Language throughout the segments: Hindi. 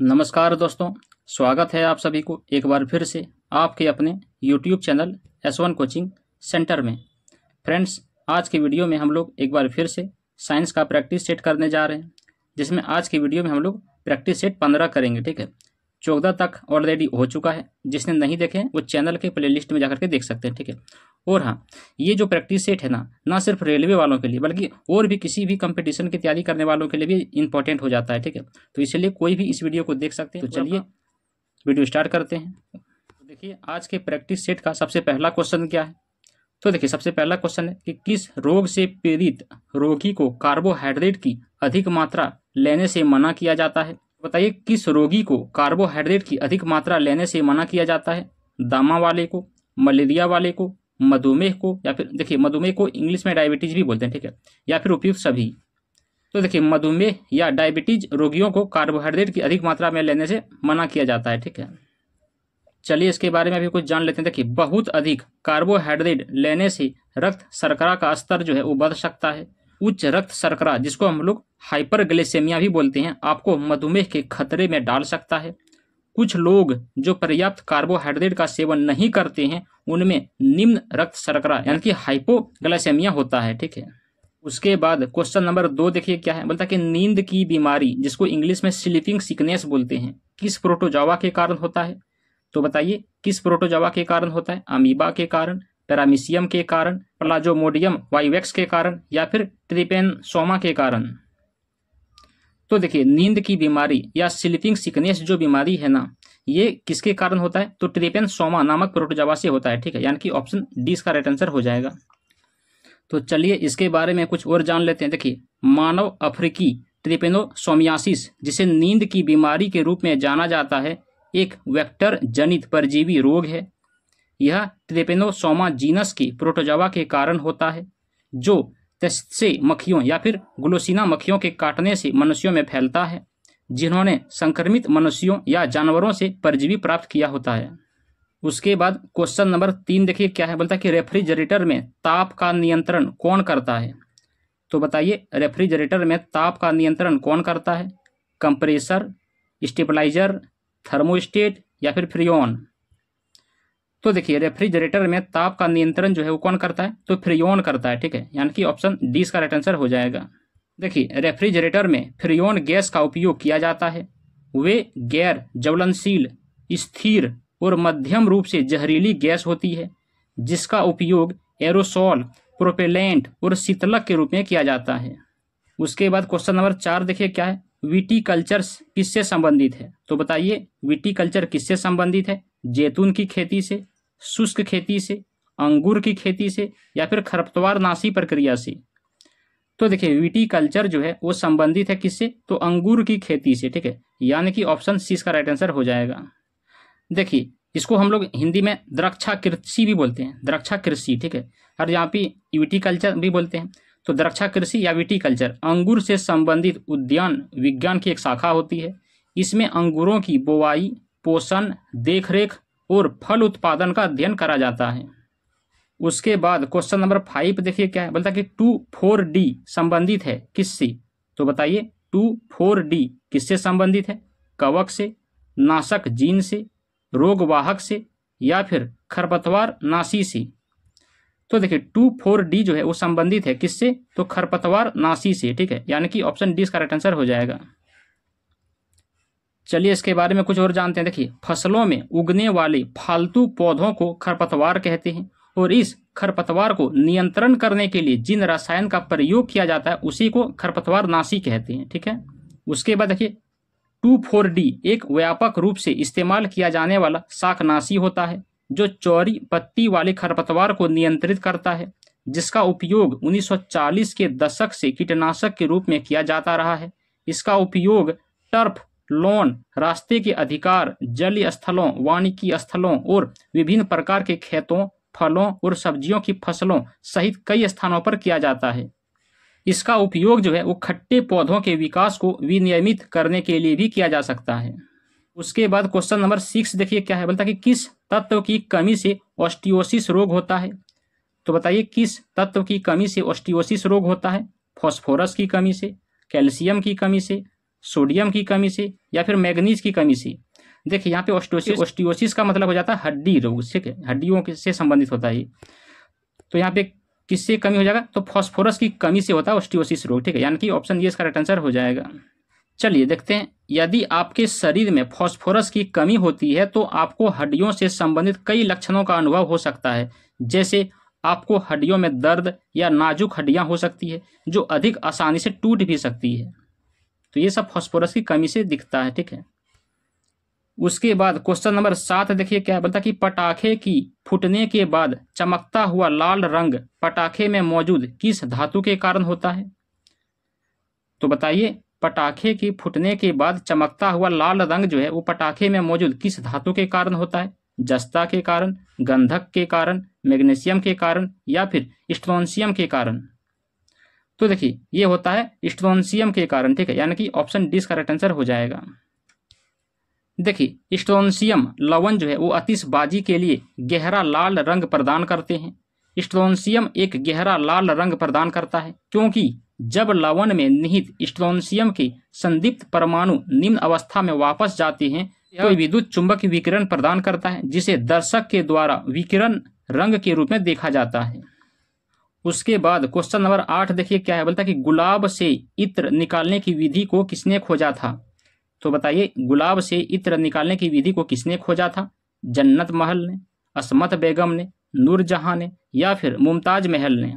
नमस्कार दोस्तों स्वागत है आप सभी को एक बार फिर से आपके अपने YouTube channel S1 coaching centre में फ्रेंड्स आज की वीडियो में हम लोग एक बार फिर से साइंस का प्रैक्टिस सेट करने जा रहे हैं जिसमें आज की वीडियो में हम लोग प्रैक्टिस सेट पंद्रह करेंगे ठीक है चौदह तक ऑलरेडी हो चुका है जिसने नहीं देखे वो चैनल के प्लेलिस्ट में जाकर के देख सकते हैं ठीक है और हाँ ये जो प्रैक्टिस सेट है ना ना सिर्फ रेलवे वालों के लिए बल्कि और भी किसी भी कंपटीशन की तैयारी करने वालों के लिए भी इंपॉर्टेंट हो जाता है ठीक है तो इसलिए कोई भी इस वीडियो को देख सकते हैं तो चलिए वीडियो स्टार्ट करते हैं तो देखिए आज के प्रैक्टिस सेट का सबसे पहला क्वेश्चन क्या है तो देखिए सबसे पहला क्वेश्चन है कि किस रोग से पीड़ित रोगी को कार्बोहाइड्रेट की अधिक मात्रा लेने से मना किया जाता है बताइए किस रोगी को कार्बोहाइड्रेट की अधिक मात्रा लेने से मना किया जाता है दामा वाले को मलेरिया वाले को मधुमेह को या फिर देखिए मधुमेह को इंग्लिश में डायबिटीज भी बोलते हैं ठीक है या फिर उपयुक्त सभी तो देखिए मधुमेह या डायबिटीज रोगियों को कार्बोहाइड्रेट की अधिक मात्रा में लेने से मना किया जाता है ठीक है चलिए इसके बारे में भी कुछ जान लेते हैं देखिए बहुत अधिक कार्बोहाइड्रेट लेने से रक्त शर्करा का स्तर जो है वो बढ़ सकता है उच्च रक्त शर्करा जिसको हम लोग हाइपरग्लिसेमिया भी बोलते हैं आपको मधुमेह के खतरे में डाल सकता है कुछ लोग जो पर्याप्त कार्बोहाइड्रेट का सेवन नहीं करते हैं उनमें निम्न रक्त शर्करा यानी कि हाइपोग्लाइसेमिया होता है ठीक है उसके बाद क्वेश्चन नंबर दो देखिए क्या है बोलता है कि नींद की बीमारी जिसको इंग्लिश में स्लीपिंग सिकनेस बोलते हैं किस प्रोटोजावा के कारण होता है तो बताइए किस प्रोटोजावा के कारण होता है अमीबा के कारण पैरामिशियम के कारण प्लाजोमोडियम वाइवेक्स के कारण या फिर ट्रिपेन सोमा के कारण तो देखिए नींद की बीमारी या स्लीपिंग सिकनेस जो बीमारी है ना ये किसके कारण होता है तो ट्रिपेन सोमा नामक प्रोटोजावा से होता है ठीक है यानी कि ऑप्शन डी इसका राइट आंसर हो जाएगा तो चलिए इसके बारे में कुछ और जान लेते हैं देखिए मानव अफ्रीकी ट्रिपेनोसोमियासिस जिसे नींद की बीमारी के रूप में जाना जाता है एक वेक्टर जनित परजीवी रोग है यह ट्रेपेनोसोमा जीनस की प्रोटोजावा के कारण होता है जो तस्से मक्खियों या फिर ग्लोसिना मक्खियों के काटने से मनुष्यों में फैलता है जिन्होंने संक्रमित मनुष्यों या जानवरों से परजीवी प्राप्त किया होता है उसके बाद क्वेश्चन नंबर तीन देखिए क्या है बोलता है कि रेफ्रिजरेटर में ताप का नियंत्रण कौन करता है तो बताइए रेफ्रिजरेटर में ताप का नियंत्रण कौन करता है कंप्रेसर स्टेबलाइजर थर्मोस्टेट या फिर फ्रियोन तो देखिए रेफ्रिजरेटर में ताप का नियंत्रण जो है वो कौन करता है तो फ्रियोन करता है ठीक है यानी कि ऑप्शन डी इसका राइट आंसर हो जाएगा देखिए रेफ्रिजरेटर में फ्रियोन गैस का उपयोग किया जाता है वे गैर ज्वलनशील स्थिर और मध्यम रूप से जहरीली गैस होती है जिसका उपयोग एरोसोल प्रोपेलेंट और शीतलक के रूप में किया जाता है उसके बाद क्वेश्चन नंबर चार देखिए क्या है कल्चर किससे संबंधित है तो बताइए कल्चर किससे संबंधित है जैतून की खेती से शुष्क खेती से अंगूर की खेती से या फिर खरपतवार नाशी प्रक्रिया से तो देखिए कल्चर जो है वो संबंधित है किससे तो अंगूर की खेती से ठीक है यानी कि ऑप्शन सी इसका राइट आंसर हो जाएगा देखिए इसको हम लोग हिंदी में द्रक्षा कृषि भी बोलते हैं द्रक्षा कृषि ठीक है और यहाँ पे कल्चर भी बोलते हैं तो द्रक्षा कृषि या कल्चर अंगूर से संबंधित उद्यान विज्ञान की एक शाखा होती है इसमें अंगूरों की बोवाई पोषण देखरेख और फल उत्पादन का अध्ययन करा जाता है उसके बाद क्वेश्चन नंबर फाइव देखिए क्या है बोलता कि टू फोर डी संबंधित है किससे तो बताइए टू फोर डी किससे संबंधित है कवक से नाशक जीन से रोगवाहक से या फिर खरपतवार नाशी से तो देखिए टू फोर डी जो है वो संबंधित है किससे तो खरपतवार नाशी से ठीक है यानी कि ऑप्शन डी इसका राइट आंसर हो जाएगा चलिए इसके बारे में कुछ और जानते हैं देखिए फसलों में उगने वाले फालतू पौधों को खरपतवार कहते हैं और इस खरपतवार को नियंत्रण करने के लिए जिन रसायन का प्रयोग किया जाता है उसी को खरपतवार नाशी कहते हैं ठीक है उसके बाद देखिए टू फोर डी एक व्यापक रूप से इस्तेमाल किया जाने वाला शाकनाशी होता है जो चौरी पत्ती वाले खरपतवार को नियंत्रित करता है जिसका उपयोग 1940 के दशक से कीटनाशक के रूप में किया जाता रहा है इसका उपयोग टर्फ लोन रास्ते के अधिकार जलीय स्थलों वानिकी स्थलों और विभिन्न प्रकार के खेतों फलों और सब्जियों की फसलों सहित कई स्थानों पर किया जाता है इसका उपयोग जो है वो खट्टे पौधों के विकास को विनियमित करने के लिए भी किया जा सकता है उसके बाद क्वेश्चन नंबर सिक्स देखिए क्या है बोलता है कि किस तत्व की कमी से ऑस्टियोसिस रोग होता है तो बताइए किस तत्व की कमी से ऑस्टियोसिस रोग होता है फॉस्फोरस की कमी से कैल्शियम की कमी से सोडियम की कमी से या फिर मैग्नीज की कमी से देखिए यहाँ पे ऑस्टोसिस ऑस्टियोसिस का मतलब हो जाता है हड्डी रोग ठीक है हड्डियों से संबंधित होता है तो यहाँ पे किससे कमी हो जाएगा तो फॉस्फोरस की कमी से होता है ऑस्टियोसिस रोग ठीक है यानी कि ऑप्शन ये इसका राइट आंसर हो जाएगा चलिए देखते हैं यदि आपके शरीर में फॉस्फोरस की कमी होती है तो आपको हड्डियों से संबंधित कई लक्षणों का अनुभव हो सकता है जैसे आपको हड्डियों में दर्द या नाजुक हड्डियां हो सकती है जो अधिक आसानी से टूट भी सकती है तो ये सब फॉस्फोरस की कमी से दिखता है ठीक है उसके बाद क्वेश्चन नंबर सात देखिए क्या बोलता कि पटाखे की फूटने के बाद चमकता हुआ लाल रंग पटाखे में मौजूद किस धातु के कारण होता है तो बताइए पटाखे की फूटने के बाद चमकता हुआ लाल रंग जो है वो पटाखे में मौजूद किस धातु के कारण होता है जस्ता के कारण गंधक के कारण मैग्नीशियम के कारण या फिर स्ट्रोनशियम के कारण तो देखिए ये होता है स्टोनसियम के कारण ठीक है यानी कि ऑप्शन डी इसका राइट आंसर हो जाएगा देखिए स्टोनसियम लवण जो है वो अतिशबाजी के लिए गहरा लाल रंग प्रदान करते हैं स्टोनसियम एक गहरा लाल रंग प्रदान करता है क्योंकि जब लवण में निहित स्टोनसियम के संदिप्त परमाणु निम्न अवस्था में वापस जाते हैं तो विद्युत चुंबक विकिरण प्रदान करता है जिसे दर्शक के द्वारा विकिरण रंग के रूप में देखा जाता है उसके बाद क्वेश्चन नंबर आठ देखिए क्या है बोलता है कि गुलाब से इत्र निकालने की विधि को किसने खोजा था तो बताइए गुलाब से इत्र निकालने की विधि को किसने खोजा था जन्नत महल ने असमत बेगम ने नूरजहां ने या फिर मुमताज महल ने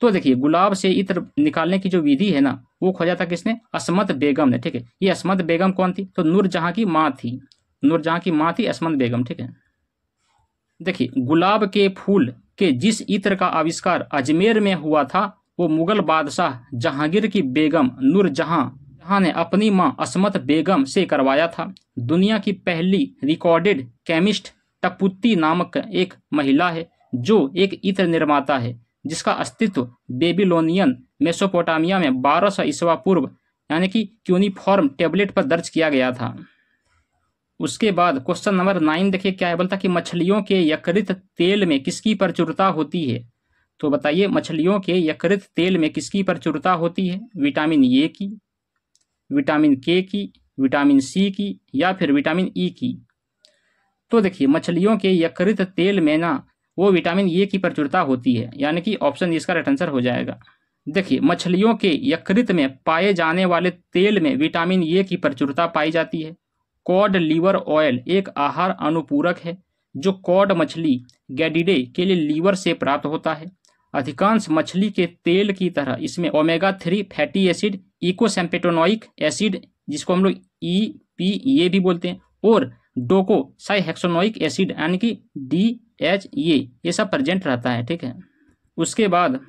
तो देखिए गुलाब से इत्र निकालने की जो विधि है ना वो खोजा था किसने असमत बेगम ने ठीक है ये असमत बेगम कौन थी तो नूरजहाँ की माँ थी नूरजहाँ की माँ थी असमत बेगम ठीक है देखिए गुलाब के फूल कि जिस इत्र का आविष्कार अजमेर में हुआ था वो मुगल बादशाह जहांगीर की बेगम नूर जहां ने अपनी मां असमत बेगम से करवाया था दुनिया की पहली रिकॉर्डेड केमिस्ट टपुत्ती नामक एक महिला है जो एक इत्र निर्माता है जिसका अस्तित्व बेबीलोनियन मेसोपोटामिया में बारह सौ ईस्वा पूर्व यानी कि क्यूनिफॉर्म टेबलेट पर दर्ज किया गया था उसके बाद क्वेश्चन नंबर नाइन देखिए क्या है बोलता कि मछलियों के यकृत तेल में किसकी प्रचुरता होती है तो बताइए मछलियों के यकृत तेल में किसकी प्रचुरता होती है विटामिन ए की विटामिन के की विटामिन सी की या फिर विटामिन ई e की तो देखिए मछलियों के यकृत तेल में ना वो विटामिन ए की प्रचुरता होती है यानी कि ऑप्शन इसका राइट आंसर हो जाएगा देखिए मछलियों के यकृत में पाए जाने वाले तेल में विटामिन ए की प्रचुरता पाई जाती है कॉड लीवर ऑयल एक आहार अनुपूरक है जो कॉड मछली गैडिडे के लिए लीवर से प्राप्त होता है अधिकांश मछली के तेल की तरह इसमें omega three fatty acid eicosapentaenoic acid जिसको हम लोग ई पी ए भी बोलते हैं और डोको साइहेक्सोनोइक एसिड यानी कि डी एच ए ये सब प्रेजेंट रहता है ठीक है उसके बाद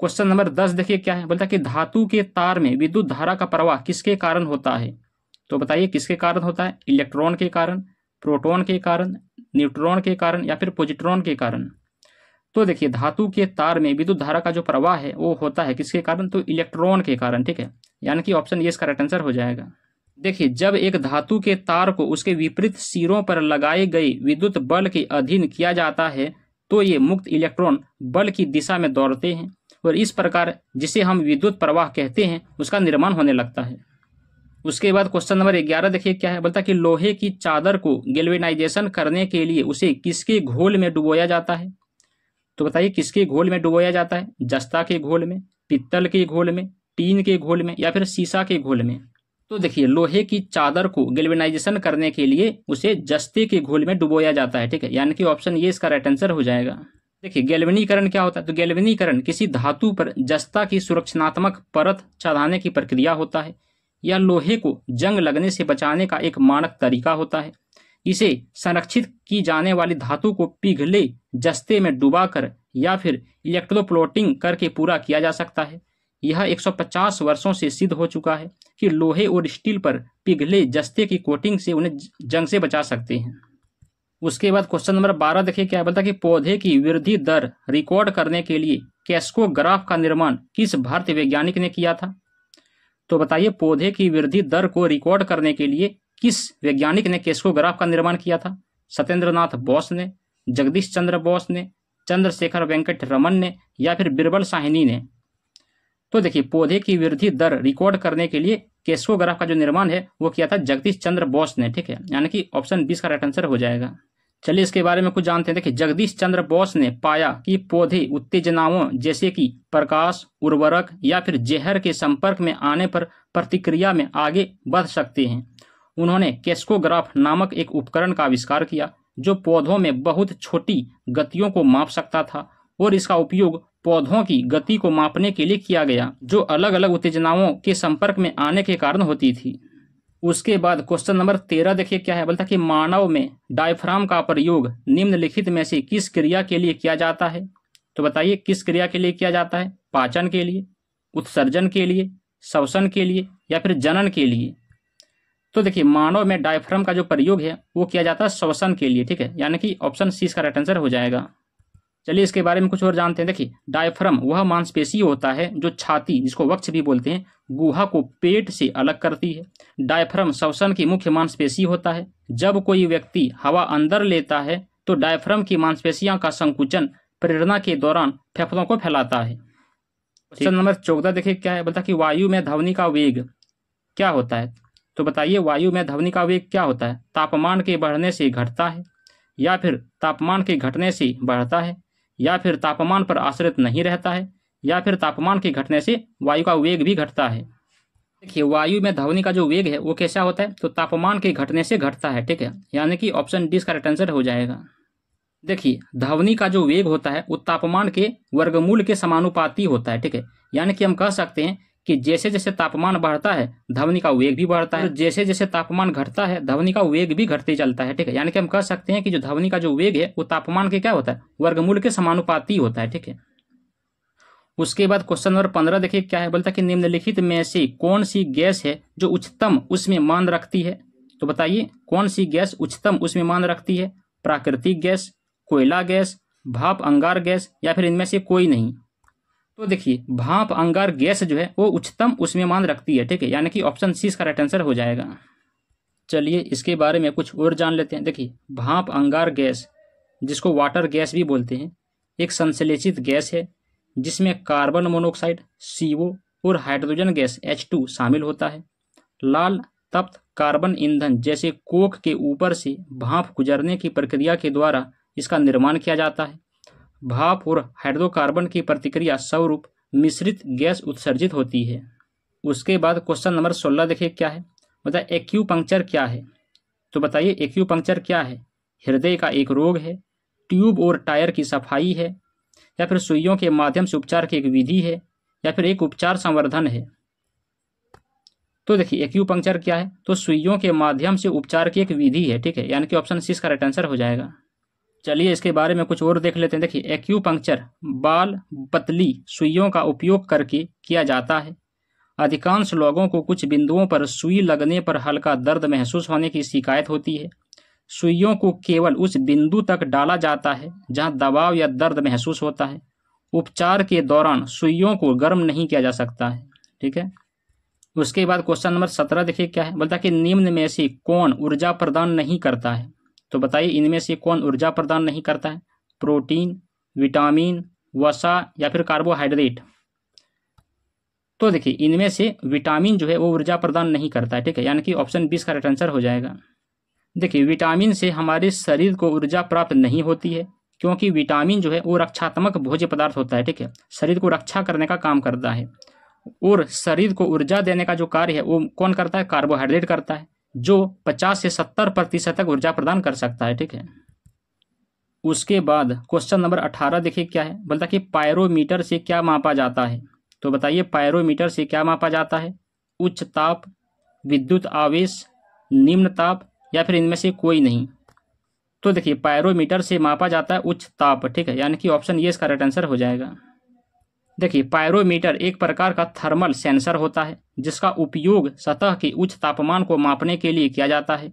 क्वेश्चन नंबर दस देखिए क्या है बोलता है कि धातु के तार में विद्युत धारा का प्रवाह किसके कारण होता है तो बताइए किसके कारण होता है इलेक्ट्रॉन के कारण प्रोटॉन के कारण न्यूट्रॉन के कारण या फिर पोजिट्रॉन के कारण तो देखिए धातु के तार में विद्युत धारा का जो प्रवाह है वो होता है किसके कारण तो इलेक्ट्रॉन के कारण ठीक है यानी कि ऑप्शन ये इसका राइट आंसर हो जाएगा देखिए जब एक धातु के तार को उसके विपरीत सिरों पर लगाए गए विद्युत बल के अधीन किया जाता है तो ये मुक्त इलेक्ट्रॉन बल की दिशा में दौड़ते हैं और इस प्रकार जिसे हम विद्युत प्रवाह कहते हैं उसका निर्माण होने लगता है उसके बाद क्वेश्चन नंबर ग्यारह देखिए क्या है बोलता है कि लोहे की चादर को गेलवेनाइजेशन करने के लिए उसे किसके घोल में डुबोया जाता है तो बताइए किसके घोल में डुबोया जाता है जस्ता के घोल में पित्तल के घोल में टीन के घोल में या फिर शीशा के घोल में तो देखिए लोहे की चादर को गेलवेनाइजेशन करने के लिए उसे जस्ते के घोल में डुबोया जाता है ठीक है यानी कि ऑप्शन ये इसका राइट आंसर हो जाएगा देखिए गेलवनीकरण क्या होता है तो गेलवनीकरण किसी धातु पर जस्ता की सुरक्षणात्मक परत चढ़ाने की प्रक्रिया होता है या लोहे को जंग लगने से बचाने का एक मानक तरीका होता है इसे संरक्षित की जाने वाली धातु को पिघले जस्ते में डुबाकर या फिर इलेक्ट्रोप्लोटिंग करके पूरा किया जा सकता है यह 150 वर्षों से सिद्ध हो चुका है कि लोहे और स्टील पर पिघले जस्ते की कोटिंग से उन्हें जंग से बचा सकते हैं उसके बाद क्वेश्चन नंबर बारह देखिए क्या बोलता है कि पौधे की वृद्धि दर रिकॉर्ड करने के लिए कैस्को ग्राफ का निर्माण किस भारतीय वैज्ञानिक ने किया था तो बताइए पौधे की वृद्धि दर को रिकॉर्ड करने के लिए किस वैज्ञानिक ने केस्कोग्राफ का निर्माण किया था सत्येंद्रनाथ बोस ने जगदीश चंद्र बोस ने चंद्रशेखर वेंकट रमन ने या फिर बिरबल साहिनी ने तो देखिए पौधे की वृद्धि दर रिकॉर्ड करने के लिए केस्कोग्राफ का जो निर्माण है वो किया था जगदीश चंद्र बोस ने ठीक है यानी कि ऑप्शन बीस का राइट आंसर हो जाएगा चलिए इसके बारे में कुछ जानते हैं देखिए जगदीश चंद्र बोस ने पाया कि पौधे उत्तेजनाओं जैसे कि प्रकाश उर्वरक या फिर जहर के संपर्क में आने पर प्रतिक्रिया में आगे बढ़ सकते हैं उन्होंने कैस्कोग्राफ नामक एक उपकरण का आविष्कार किया जो पौधों में बहुत छोटी गतियों को माप सकता था और इसका उपयोग पौधों की गति को मापने के लिए किया गया जो अलग अलग उत्तेजनाओं के संपर्क में आने के कारण होती थी उसके बाद क्वेश्चन नंबर तेरह देखिए क्या है बोलता कि मानव में डायफ्राम का प्रयोग निम्नलिखित में से किस क्रिया के लिए किया जाता है तो बताइए किस क्रिया के लिए किया जाता है पाचन के लिए उत्सर्जन के लिए श्वसन के लिए या फिर जनन के लिए तो देखिए मानव में डायफ्राम का जो प्रयोग है वो किया जाता है श्वसन के लिए ठीक है यानी कि ऑप्शन सी इसका राइट आंसर हो जाएगा चलिए इसके बारे में कुछ और जानते हैं देखिए डायफ्रम वह मांसपेशी होता है जो छाती जिसको वक्ष भी बोलते हैं गुहा को पेट से अलग करती है डायफ्रम श्वसन की मुख्य मांसपेशी होता है जब कोई व्यक्ति हवा अंदर लेता है तो डायफ्रम की मांसपेशियां का संकुचन प्रेरणा के दौरान फेफड़ों को फैलाता है क्वेश्चन नंबर चौदह देखिए क्या है बता कि वायु में ध्वनि का वेग क्या होता है तो बताइए वायु में ध्वनि का वेग क्या होता है तापमान के बढ़ने से घटता है या फिर तापमान के घटने से बढ़ता है या फिर तापमान पर आश्रित नहीं रहता है या फिर तापमान के घटने से वायु का वेग भी घटता है देखिए वायु में ध्वनि का जो वेग है वो कैसा होता है तो तापमान के घटने से घटता है ठीक है यानी कि ऑप्शन डी इसका राइट आंसर हो जाएगा देखिए ध्वनि का जो वेग होता है वो तापमान के वर्गमूल के समानुपाती होता है ठीक है यानी कि हम कह सकते हैं कि जैसे जैसे तापमान बढ़ता है ध्वनि का वेग भी बढ़ता है जैसे जैसे तापमान घटता है ध्वनि का वेग भी घटते चलता है ठीक है यानी कि हम कह सकते हैं कि जो ध्वनि का जो वेग है वो तापमान के क्या होता है वर्गमूल के समानुपाती होता है ठीक है उसके बाद क्वेश्चन नंबर पंद्रह देखिए क्या है बोलता है कि निम्नलिखित में से कौन सी गैस है जो उच्चतम उसमें मान रखती है तो बताइए कौन सी गैस उच्चतम उसमें मान रखती है प्राकृतिक गैस कोयला गैस भाप अंगार गैस या फिर इनमें से कोई नहीं तो देखिए भाप अंगार गैस जो है वो उच्चतम उसमें मान रखती है ठीक है यानी कि ऑप्शन सी इसका राइट आंसर हो जाएगा चलिए इसके बारे में कुछ और जान लेते हैं देखिए भाप अंगार गैस जिसको वाटर गैस भी बोलते हैं एक संश्लेषित गैस है जिसमें कार्बन मोनोऑक्साइड ओ और हाइड्रोजन गैस टू शामिल होता है लाल तप्त कार्बन ईंधन जैसे कोक के ऊपर से भाप गुजरने की प्रक्रिया के द्वारा इसका निर्माण किया जाता है भाप और हाइड्रोकार्बन की प्रतिक्रिया स्वरूप मिश्रित गैस उत्सर्जित होती है उसके बाद क्वेश्चन नंबर सोलह देखिए क्या है बताए एक्यू पंक्चर क्या है तो बताइए एक्यू पंक्चर क्या है हृदय का एक रोग है ट्यूब और टायर की सफाई है या फिर सुइयों के माध्यम से उपचार की एक विधि है या फिर एक उपचार संवर्धन है तो देखिए एक्यू पंक्चर क्या है तो सुइयों के माध्यम से उपचार की एक विधि है ठीक है यानी कि ऑप्शन सी इसका राइट आंसर हो जाएगा चलिए इसके बारे में कुछ और देख लेते हैं देखिए एक्यूपंक्चर बाल पतली सुइयों का उपयोग करके किया जाता है अधिकांश लोगों को कुछ बिंदुओं पर सुई लगने पर हल्का दर्द महसूस होने की शिकायत होती है सुइयों को केवल उस बिंदु तक डाला जाता है जहां दबाव या दर्द महसूस होता है उपचार के दौरान सुइयों को गर्म नहीं किया जा सकता है ठीक है उसके बाद क्वेश्चन नंबर सत्रह देखिए क्या है बोलता है कि निम्न में से कौन ऊर्जा प्रदान नहीं करता है तो बताइए इनमें से कौन ऊर्जा प्रदान नहीं करता है प्रोटीन विटामिन वसा या फिर कार्बोहाइड्रेट तो देखिए इनमें से विटामिन जो है वो ऊर्जा प्रदान नहीं करता है ठीक है यानी कि ऑप्शन बीस का राइट आंसर हो जाएगा देखिए विटामिन से हमारे शरीर को ऊर्जा प्राप्त नहीं होती है क्योंकि विटामिन जो है वो रक्षात्मक भोज्य पदार्थ होता है ठीक है शरीर को रक्षा करने का काम करता है और शरीर को ऊर्जा देने का जो कार्य है वो कौन करता है कार्बोहाइड्रेट करता है जो 50 से 70 प्रतिशत तक ऊर्जा प्रदान कर सकता है ठीक है उसके बाद क्वेश्चन नंबर 18 देखिए क्या है बोलता कि पायरोमीटर से क्या मापा जाता है तो बताइए पायरोमीटर से क्या मापा जाता है उच्च ताप विद्युत आवेश निम्न ताप या फिर इनमें से कोई नहीं तो देखिए पायरोमीटर से मापा जाता है उच्च ताप ठीक है यानी कि ऑप्शन ये इसका राइट आंसर हो जाएगा देखिए पायरोमीटर एक प्रकार का थर्मल सेंसर होता है जिसका उपयोग सतह के उच्च तापमान को मापने के लिए किया जाता है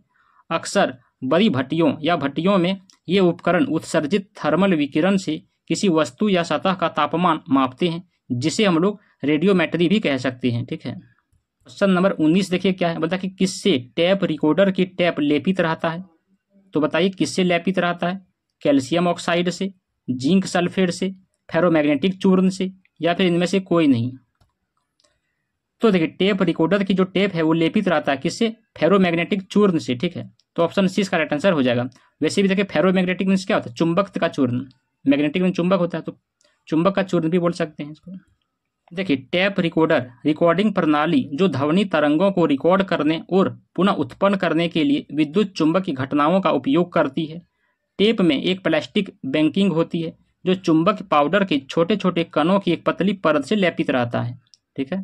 अक्सर बड़ी भट्टियों या भट्टियों में ये उपकरण उत्सर्जित थर्मल विकिरण से किसी वस्तु या सतह का तापमान मापते हैं जिसे हम लोग रेडियोमेट्री भी कह सकते हैं ठीक है क्वेश्चन नंबर उन्नीस देखिए क्या है बता कि किससे टैप रिकॉर्डर की टैप लेपित रहता है तो बताइए किससे लेपित रहता है कैल्शियम ऑक्साइड से जिंक सल्फेट से फेरोमैग्नेटिक चूर्ण से या फिर इनमें से कोई नहीं तो देखिए टेप रिकॉर्डर की जो टेप है वो लेपित रहता है किससे फेरोमैग्नेटिक चूर्ण से ठीक है तो ऑप्शन सी इसका राइट आंसर हो जाएगा वैसे भी देखिए फेरोमैग्नेटिक मीन्स क्या होता है चुंबक का चूर्ण मैग्नेटिक में चुंबक होता है तो चुंबक का चूर्ण भी बोल सकते हैं इसको देखिए टैप रिकॉर्डर रिकॉर्डिंग प्रणाली जो ध्वनि तरंगों को रिकॉर्ड करने और पुनः उत्पन्न करने के लिए विद्युत चुंबक की घटनाओं का उपयोग करती है टेप में एक प्लास्टिक बैंकिंग होती है जो चुंबक पाउडर के छोटे छोटे कणों की एक पतली परत से लेपित रहता है ठीक है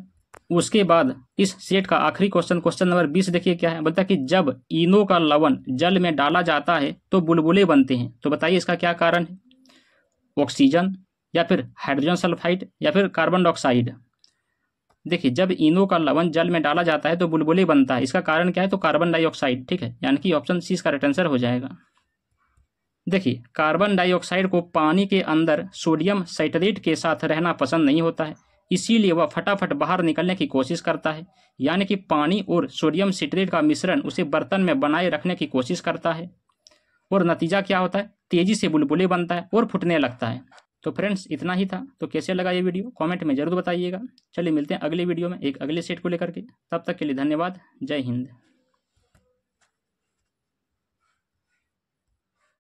उसके बाद इस सेट का आखिरी क्वेश्चन क्वेश्चन नंबर बीस देखिए क्या है बोलता है कि जब इनो का लवण जल में डाला जाता है तो बुलबुले बनते हैं तो बताइए इसका क्या कारण है ऑक्सीजन या फिर हाइड्रोजन सल्फाइड या फिर कार्बन डाइऑक्साइड देखिए जब इनो का लवण जल में डाला जाता है तो बुलबुले बनता है इसका कारण क्या है तो कार्बन डाइऑक्साइड ठीक है यानी कि ऑप्शन सी इसका राइट आंसर हो जाएगा देखिए कार्बन डाइऑक्साइड को पानी के अंदर सोडियम साइट्रेट के साथ रहना पसंद नहीं होता है इसीलिए वह फटाफट बाहर निकलने की कोशिश करता है यानी कि पानी और सोडियम सिट्रेट का मिश्रण उसे बर्तन में बनाए रखने की कोशिश करता है और नतीजा क्या होता है तेज़ी से बुलबुले बनता है और फूटने लगता है तो फ्रेंड्स इतना ही था तो कैसे लगा ये वीडियो कमेंट में ज़रूर बताइएगा चलिए मिलते हैं अगले वीडियो में एक अगले सेट को लेकर के तब तक के लिए धन्यवाद जय हिंद